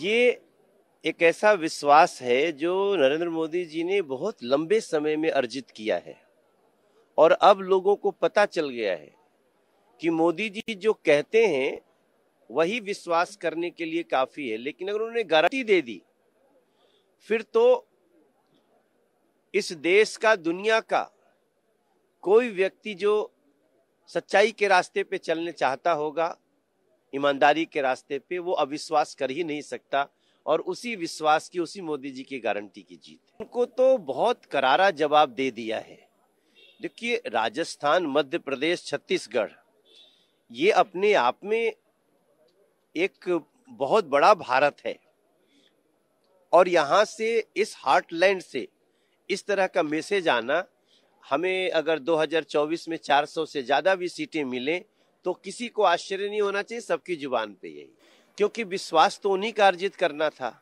ये एक ऐसा विश्वास है जो नरेंद्र मोदी जी ने बहुत लंबे समय में अर्जित किया है और अब लोगों को पता चल गया है कि मोदी जी जो कहते हैं वही विश्वास करने के लिए काफी है लेकिन अगर उन्होंने गारंटी दे दी फिर तो इस देश का दुनिया का कोई व्यक्ति जो सच्चाई के रास्ते पे चलने चाहता होगा ईमानदारी के रास्ते पे वो अविश्वास कर ही नहीं सकता और उसी विश्वास की उसी मोदी जी की गारंटी की जीत उनको तो बहुत करारा जवाब दे दिया है देखिए राजस्थान मध्य प्रदेश छत्तीसगढ़ ये अपने आप में एक बहुत बड़ा भारत है और यहाँ से इस हार्टलैंड से इस तरह का मैसेज आना हमें अगर 2024 में 400 से ज़्यादा भी सीटें मिलें तो किसी को आश्चर्य नहीं होना चाहिए सबकी जुबान पे यही क्योंकि विश्वास तो उन्हीं का अर्जित करना था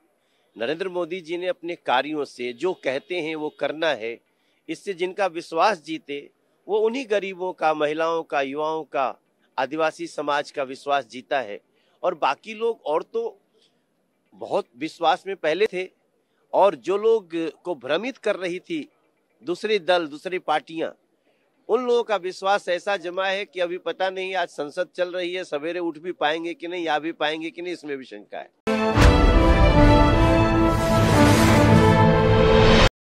नरेंद्र मोदी जी ने अपने कार्यों से जो कहते हैं वो करना है इससे जिनका विश्वास जीते वो उन्हीं गरीबों का महिलाओं का युवाओं का आदिवासी समाज का विश्वास जीता है और बाकी लोग और तो बहुत विश्वास में पहले थे और जो लोग को भ्रमित कर रही थी दूसरे दल दूसरी पार्टियां उन लोगों का विश्वास ऐसा जमा है कि अभी पता नहीं आज संसद चल रही है सवेरे उठ भी पाएंगे कि नहीं या भी पाएंगे कि नहीं इसमें भी शंका है